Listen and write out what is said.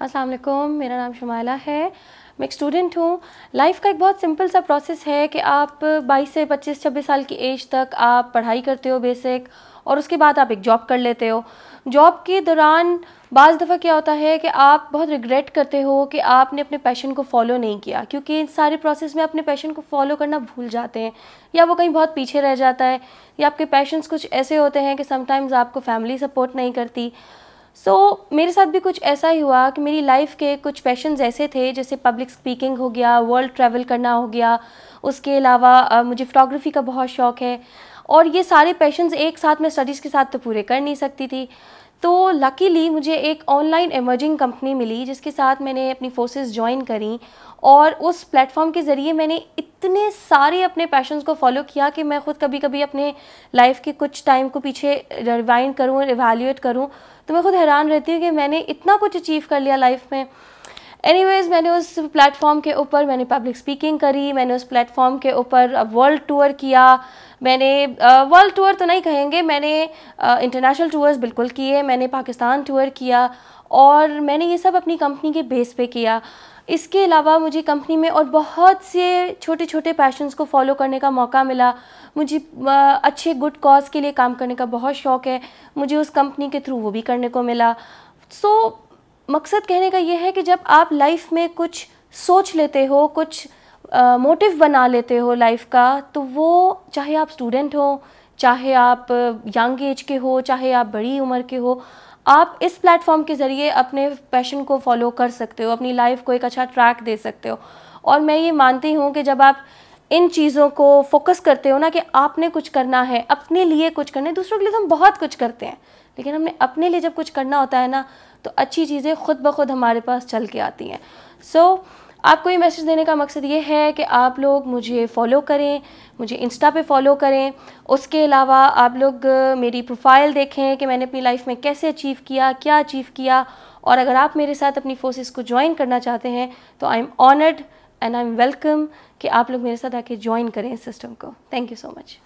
असलम मेरा नाम शुमाला है मैं एक स्टूडेंट हूँ लाइफ का एक बहुत सिंपल सा प्रोसेस है कि आप 22 से 25 छब्बीस साल की एज तक आप पढ़ाई करते हो बेसिक और उसके बाद आप एक जॉब कर लेते हो जॉब के दौरान बज़ दफ़ा क्या होता है कि आप बहुत रिग्रेट करते हो कि आपने अपने पैशन को फॉलो नहीं किया क्योंकि इन सारे प्रोसेस में अपने पैशन को फॉलो करना भूल जाते हैं या वो कहीं बहुत पीछे रह जाता है या आपके पैशन्स कुछ ऐसे होते हैं कि समटाइम्स आपको फैमिली सपोर्ट नहीं करती सो so, मेरे साथ भी कुछ ऐसा ही हुआ कि मेरी लाइफ के कुछ पैशंस ऐसे थे जैसे पब्लिक स्पीकिंग हो गया वर्ल्ड ट्रैवल करना हो गया उसके अलावा मुझे फ़ोटोग्राफी का बहुत शौक़ है और ये सारे पैशंस एक साथ मैं स्टडीज़ के साथ तो पूरे कर नहीं सकती थी तो लकीली मुझे एक ऑनलाइन एमर्जिंग कंपनी मिली जिसके साथ मैंने अपनी फोर्सेस ज्वाइन करी और उस प्लेटफॉर्म के ज़रिए मैंने इतने सारे अपने पैशंस को फॉलो किया कि मैं खुद कभी कभी अपने लाइफ के कुछ टाइम को पीछे रिवाइंड करूँ और एवेल्यूएट करूँ तो मैं खुद हैरान रहती हूँ कि मैंने इतना कुछ अचीव कर लिया लाइफ में एनीवेज मैंने उस प्लेटफॉर्म के ऊपर मैंने पब्लिक स्पीकिंग करी मैंने उस प्लेटफॉर्म के ऊपर वर्ल्ड uh, टूर किया मैंने वर्ल्ड uh, टूर तो नहीं कहेंगे मैंने इंटरनेशनल uh, टूर्स बिल्कुल किए मैंने पाकिस्तान टूर किया और मैंने ये सब अपनी कंपनी के बेस पे किया इसके अलावा मुझे कंपनी में और बहुत से छोटे छोटे पैशंस को फॉलो करने का मौका मिला मुझे अच्छे गुड कॉज के लिए काम करने का बहुत शौक़ है मुझे उस कंपनी के थ्रू वो भी करने को मिला सो so, मकसद कहने का यह है कि जब आप लाइफ में कुछ सोच लेते हो कुछ मोटिव uh, बना लेते हो लाइफ का तो वो चाहे आप स्टूडेंट हो चाहे आप यंग एज के हो चाहे आप बड़ी उम्र के हो आप इस प्लेटफॉर्म के ज़रिए अपने पैशन को फॉलो कर सकते हो अपनी लाइफ को एक अच्छा ट्रैक दे सकते हो और मैं ये मानती हूँ कि जब आप इन चीज़ों को फोकस करते हो ना कि आपने कुछ करना है अपने लिए कुछ करना है दूसरों के लिए तो हम बहुत कुछ करते हैं लेकिन हमने अपने लिए जब कुछ करना होता है ना तो अच्छी चीज़ें खुद ब खुद हमारे पास चल के आती हैं सो so, आपको ये मैसेज देने का मकसद ये है कि आप लोग मुझे फॉलो करें मुझे इंस्टा पे फॉलो करें उसके अलावा आप लोग मेरी प्रोफाइल देखें कि मैंने अपनी लाइफ में कैसे अचीव किया क्या अचीव किया और अगर आप मेरे साथ अपनी फोर्सेस को ज्वाइन करना चाहते हैं तो I am honoured and I am welcome कि आप लोग मेरे साथ आके ज्वाइन करें इस सिस्टम को थैंक यू सो मच